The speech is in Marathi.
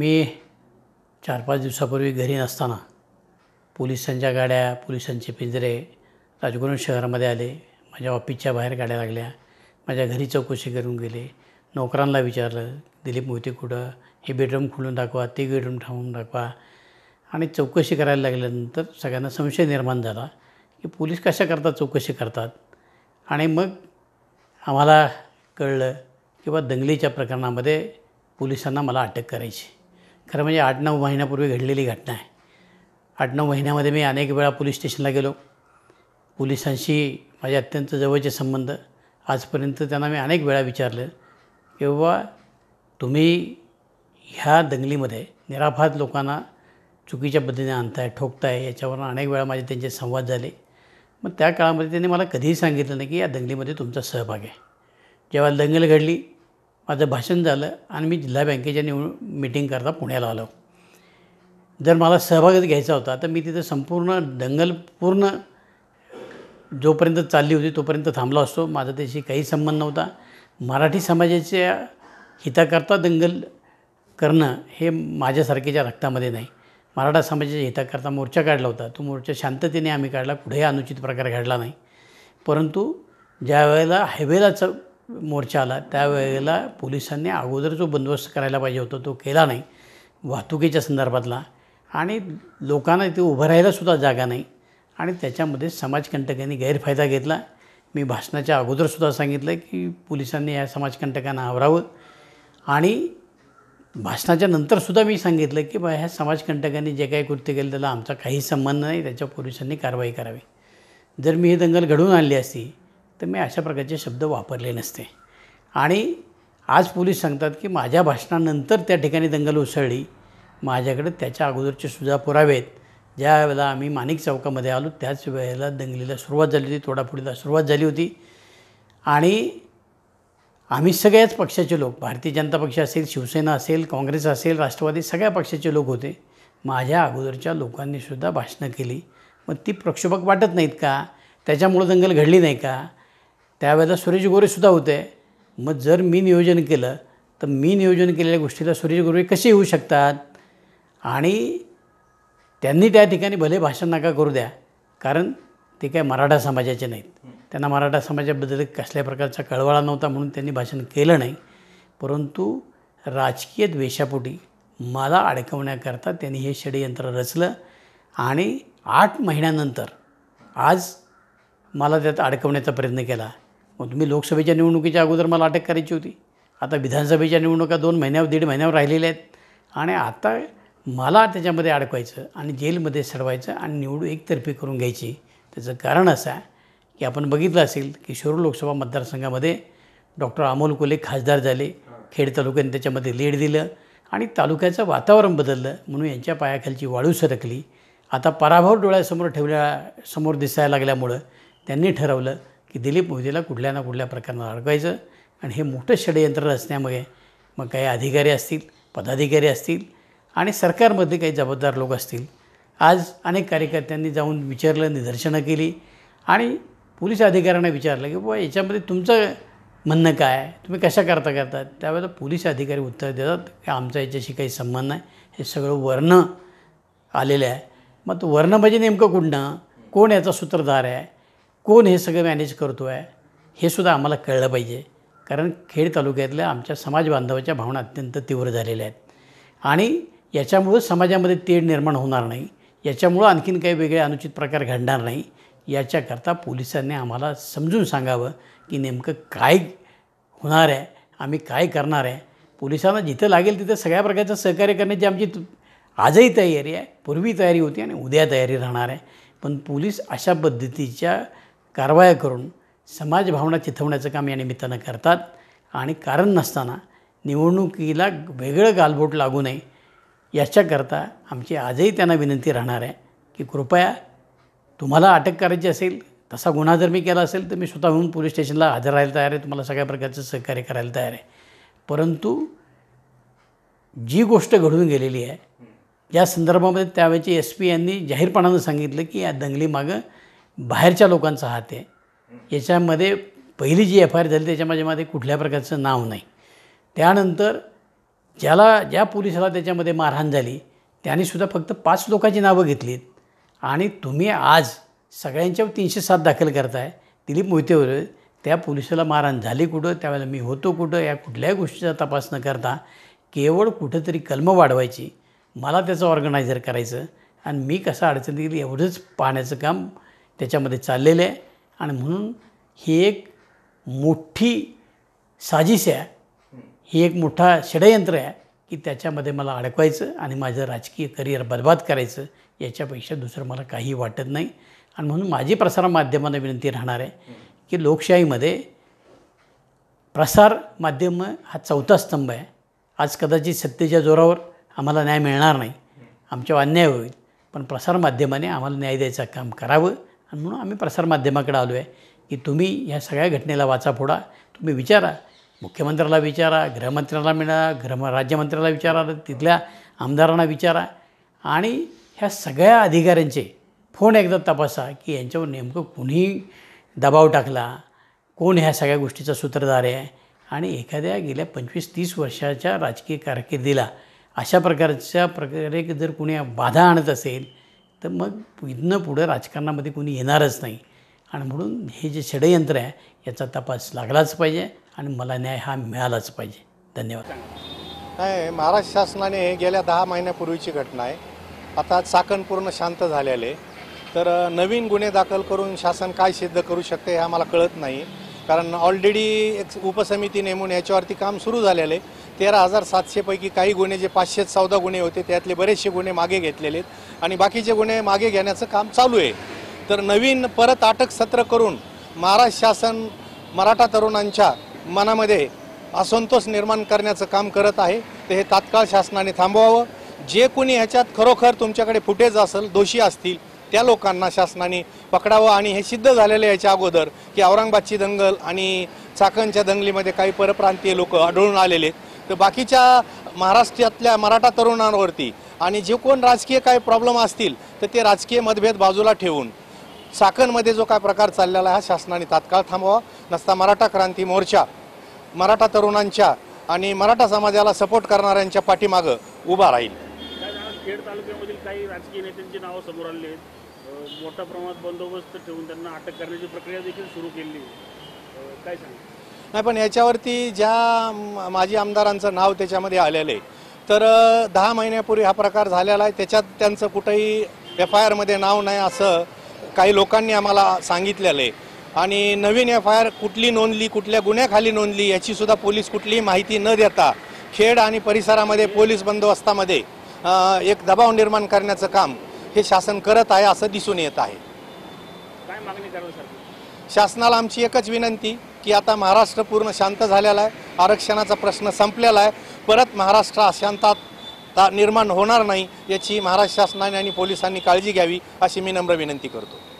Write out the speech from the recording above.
मी चार पाच दिवसापूर्वी घरी नसताना पोलिसांच्या गाड्या पोलिसांचे पिंजरे राजगुरू शहरामध्ये आले माझ्या ऑफिसच्या बाहेर गाड्या लागल्या माझ्या घरी चौकशी करून गेले नोकरांना विचारलं दिलीप मोहिते कुठं हे बेडरूम खोलून दाखवा ते बेडरूम थांबून दाखवा आणि चौकशी करायला लागल्यानंतर सगळ्यांना संशय निर्माण झाला की पोलीस कशा करता चौकशी करतात आणि मग आम्हाला कळलं किंवा दंगलीच्या प्रकरणामध्ये पोलिसांना मला अटक करायची खरं म्हणजे आठ नऊ महिन्यापूर्वी घडलेली घटना आहे आठ नऊ महिन्यामध्ये मी अनेक वेळा पोलीस स्टेशनला गेलो पोलिसांशी माझे अत्यंत जवळचे संबंध आजपर्यंत त्यांना मी अनेक वेळा विचारलं किंवा तुम्ही ह्या दंगलीमध्ये निराफात लोकांना चुकीच्या पद्धतीने आणताय ठोकताय याच्यावर अनेक वेळा माझे त्यांचे संवाद झाले मग त्या काळामध्ये त्यांनी मला कधीही सांगितलं नाही की या दंगलीमध्ये तुमचा सहभाग आहे जेव्हा दंगल घडली माझं भाषण झालं आणि मी जिल्हा बँकेच्या मीटिंग करता पुण्याला आलो जर मला सहभागच घ्यायचा होता तर मी तिथं संपूर्ण दंगल पूर्ण जोपर्यंत चालली होती तोपर्यंत थांबला असतो माझा त्याशी काही संबंध नव्हता मराठी समाजाच्या हिताकरता दंगल करणं हे माझ्यासारखेच्या रक्तामध्ये नाही मराठा समाजाच्या हिताकरता मोर्चा काढला होता तो मोर्चा शांततेने आम्ही काढला कुठेही अनुचित प्रकार घडला नाही परंतु ज्या वेळेला हायवेला मोर्चा आला त्यावेळेला पोलिसांनी अगोदर जो बंदोबस्त करायला पाहिजे होता तो केला नाही वाहतुकीच्या संदर्भातला आणि लोकांना इथे उभं राहायलासुद्धा जागा नाही आणि त्याच्यामध्ये समाजकंटकांनी गैरफायदा घेतला मी भाषणाच्या अगोदरसुद्धा सांगितलं की पोलिसांनी या समाजकंटकांना आवरावं आणि भाषणाच्या नंतरसुद्धा मी सांगितलं की बा ह्या समाजकंटकांनी जे काही कृत्य केलं त्याला आमचा काही संबंध नाही त्याच्या पोलिसांनी कारवाई करावी जर मी हे दंगल घडवून आणली असती तर मी अशा प्रकारचे शब्द वापरले नसते आणि आज पोलीस सांगतात की माझ्या भाषणानंतर त्या ठिकाणी दंगल उसळली माझ्याकडे त्याच्या अगोदरचे सुद्धा पुरावेत ज्या वेळेला आम्ही माणिक चौकामध्ये आलो त्याच वेळेला दंगलीला सुरुवात झाली होती तोडापुढीला सुरुवात झाली होती आणि आम्ही सगळ्याच पक्षाचे लोक भारतीय जनता पक्ष असेल शिवसेना असेल काँग्रेस असेल राष्ट्रवादी सगळ्या पक्षाचे लोक होते माझ्या अगोदरच्या लोकांनीसुद्धा भाषणं केली मग ती प्रक्षोभक वाटत नाहीत का त्याच्यामुळं दंगल घडली नाही का त्यावेळेला सुरेश गोरेसुद्धा होते मग जर मी नियोजन केलं तर मी नियोजन केलेल्या गोष्टीला सुरेश गोरे कसे येऊ शकतात आणि त्यांनी त्या ठिकाणी भले भाषण नका करू द्या कारण ते काय मराठा समाजाचे नाहीत त्यांना मराठा समाजाबद्दल कसल्या प्रकारचा कळवळा नव्हता म्हणून त्यांनी भाषण केलं नाही परंतु राजकीय द्वेषापोटी मला अडकवण्याकरता त्यांनी हे षडयंत्र रचलं आणि आठ महिन्यानंतर आज मला त्यात अडकवण्याचा प्रयत्न केला मग तुम्ही लोकसभेच्या निवडणुकीच्या अगोदर मला अटक करायची होती आता विधानसभेच्या निवडणुका दोन महिन्यावर दीड महिन्यावर राहिलेल्या आहेत आणि आता मला त्याच्यामध्ये अडकवायचं आणि जेलमध्ये सडवायचं आणि निवडू एकतर्फी करून घ्यायची त्याचं कारण असं आहे की आपण बघितलं असेल की शिरूर लोकसभा मतदारसंघामध्ये डॉक्टर अमोल कोले खासदार झाले खेड तालुक्याने त्याच्यामध्ये लीड दिलं आणि तालुक्याचं वातावरण बदललं म्हणून यांच्या पायाखालची वाळू सरकली आता पराभव डोळ्यासमोर ठेवल्या समोर दिसायला लागल्यामुळं त्यांनी ठरवलं की दिलीप मोदीला कुठल्या ना कुठल्या प्रकारनं अडकायचं आणि हे मोठं षडयंत्र रचण्यामध्ये मग काही अधिकारी असतील पदाधिकारी असतील आणि सरकारमध्ये काही जबाबदार लोक असतील आज अनेक कार्यकर्त्यांनी जाऊन विचारलं निदर्शनं केली आणि पोलीस अधिकाऱ्यांना विचारलं की बाबा याच्यामध्ये तुमचं म्हणणं काय तुम्ही कशा करता करता त्यावेळेला पोलीस अधिकारी उत्तर देतात की आमचा याच्याशी काही संबंध नाही हे सगळं वर्ण आलेलं आहे मग तो वर्ण म्हणजे नेमकं कुठनं कोण याचा सूत्रधार आहे कोण हे सगळं मॅनेज करतो आहे हे सुद्धा आम्हाला कळलं पाहिजे कारण खेड तालुक्यातल्या आमच्या समाज बांधवाच्या भावना अत्यंत तीव्र झालेल्या आहेत आणि याच्यामुळं समाजामध्ये तेढ निर्माण होणार नाही याच्यामुळं आणखीन काही वेगळे अनुचित प्रकार घडणार नाही याच्याकरता पोलिसांनी आम्हाला समजून सांगावं की नेमकं काय होणार आहे आम्ही काय करणार आहे पोलिसांना जिथं लागेल तिथं सगळ्या प्रकारचं सहकार्य करण्याची आमची आजही तयारी आहे पूर्वी तयारी होती आणि उद्या तयारी राहणार आहे पण पोलीस अशा पद्धतीच्या कारवाया करून समाजभावना चिथवण्याचं काम या निमित्तानं करतात आणि कारण नसताना निवडणुकीला वेगळं गालबोट लागू नये याच्याकरता आमची आजही त्यांना विनंती राहणार आहे की कृपया तुम्हाला अटक करायची असेल तसा गुन्हा जर मी केला असेल तर मी स्वतःहून पोलीस स्टेशनला हजर राहायला तयार आहे तुम्हाला सगळ्या प्रकारचं सहकार्य करायला तयार आहे परंतु जी गोष्ट घडून गेलेली आहे या संदर्भामध्ये त्यावेळेचे एस पी यांनी जाहीरपणानं सांगितलं की या दंगलीमागं बाहेरच्या लोकांचा हात आहे याच्यामध्ये पहिली जी एफ आय आर झाली त्याच्या माझ्यामध्ये कुठल्या प्रकारचं नाव नाही त्यानंतर ज्याला ज्या पोलिसाला त्याच्यामध्ये मारहाण झाली त्यानेसुद्धा फक्त पाच लोकांची नावं घेतलीत आणि तुम्ही आज सगळ्यांच्यावर तीनशे सात दाखल करताय दिलीप मोहितेवर त्या पोलिसाला मारहाण झाली कुठं त्यावेळेला मी होतो कुठं या कुठल्याही गोष्टीचा तपास न करता केवळ कुठंतरी कलमं वाढवायची मला त्याचं ऑर्गनायझर करायचं आणि मी कसा अडचणीतील येईल एवढंच पाहण्याचं काम त्याच्यामध्ये चाललेलं आहे आणि म्हणून ही एक मोठी साजिश आहे ही एक मोठा षडयंत्र आहे की त्याच्यामध्ये मला अडकवायचं आणि माझं राजकीय करिअर बर्बाद करायचं याच्यापेक्षा दुसरं मला काही वाटत नाही आणि म्हणून माझी प्रसार विनंती राहणार आहे की लोकशाहीमध्ये प्रसार हा चौथा स्तंभ आहे आज कदाचित सत्तेच्या जोरावर आम्हाला न्याय मिळणार नाही आमच्यावर अन्याय होईल पण प्रसारमाध्यमाने आम्हाला न्याय द्यायचं काम करावं आणि म्हणून आम्ही प्रसारमाध्यमाकडे आलो आहे की तुम्ही ह्या सगळ्या घटनेला वाचा फोडा तुम्ही विचारा मुख्यमंत्र्याला विचारा गृहमंत्र्याला मिळा गृह राज्यमंत्र्याला विचारा तिथल्या आमदारांना विचारा आणि ह्या सगळ्या अधिकाऱ्यांचे फोन एकदा तपासा की यांच्यावर नेमकं कुणी दबाव टाकला कोण ह्या सगळ्या गोष्टीचा सूत्रधार आहे आणि एखाद्या गेल्या पंचवीस तीस वर्षाच्या राजकीय कारकिर्दीला अशा प्रकारच्या प्रकारे जर कुणी बाधा आणत असेल तर मग इथनं पुढं राजकारणामध्ये कोणी येणारच नाही आणि म्हणून हे जे षडयंत्र आहे याचा तपास लागलाच पाहिजे आणि मला न्याय हा मिळालाच पाहिजे धन्यवाद नाही महाराष्ट्र शासनाने गेल्या दहा महिन्यापूर्वीची घटना आहे आता चाकण पूर्ण शांत झालेले तर नवीन गुन्हे दाखल करून शासन काय सिद्ध करू शकते हे आम्हाला कळत नाही कारण ऑलरेडी एक उपसमिती नेमून याच्यावरती काम सुरू झालेलं आहे तेरा हजार सातशेपैकी काही गुन्हे जे पाचशे चौदा गुन्हे होते त्यातले बरेचसे गुन्हे मागे घेतलेले आहेत आणि बाकीचे गुन्हे मागे घेण्याचं काम चालू आहे तर नवीन परत अटक सत्र करून महाराष्ट्र शासन मराठा तरुणांच्या मनामध्ये असंतोष निर्माण करण्याचं काम करत आहे तर हे तात्काळ शासनाने थांबवावं जे कोणी ह्याच्यात खरोखर तुमच्याकडे फुटेज असेल दोषी असतील त्या लोकांना शासनाने पकडावं आणि हे सिद्ध झालेलं याच्या अगोदर की औरंगाबादची दंगल आणि चाकणच्या दंगलीमध्ये काही परप्रांतीय लोक आढळून आलेले आहेत तर बाकीच्या महाराष्ट्रातल्या मराठा तरुणांवरती आणि जे कोण राजकीय काय प्रॉब्लेम असतील तर ते राजकीय मतभेद बाजूला ठेवून चाकणमध्ये जो काय प्रकार चाललेला आहे हा शासनाने तात्काळ थांबवा नसता मराठा क्रांती मोर्चा मराठा तरुणांच्या आणि मराठा समाजाला सपोर्ट करणाऱ्यांच्या पाठीमागं उभा राहील खेड तालुक्यामधील काही राजकीय नेत्यांची नावं समोर आली आहेत मोठ्या प्रमाणात बंदोबस्त ठेवून त्यांना अटक करण्याची प्रक्रिया देखील सुरू केली काय सांग नाही पण याच्यावरती ज्या माजी आमदारांचं नाव त्याच्यामध्ये आलेलं आहे तर दहा महिन्यापूर्वी हा प्रकार झालेला आहे त्याच्यात त्यांचं कुठंही एफ आय आरमध्ये नाव नाही असं काही लोकांनी आम्हाला सांगितलेलं आहे आणि नवीन एफ आय आर कुठली नोंदली कुठल्या गुन्ह्याखाली नोंदली याचीसुद्धा पोलीस कुठलीही माहिती न देता खेड आणि परिसरामध्ये पोलीस बंदोबस्तामध्ये एक दबाव निर्माण करण्याचं काम हे शासन करत आहे असं दिसून येत आहे काय मागणी शासनाला आमची एकच विनंती की आता महाराष्ट्र पूर्ण शांत झालेला आहे आरक्षणाचा प्रश्न संपलेला आहे परत महाराष्ट्र अशांतात निर्माण होणार नाही याची महाराष्ट्र शासनाने आणि पोलिसांनी काळजी घ्यावी अशी मी नम्र विनंती करतो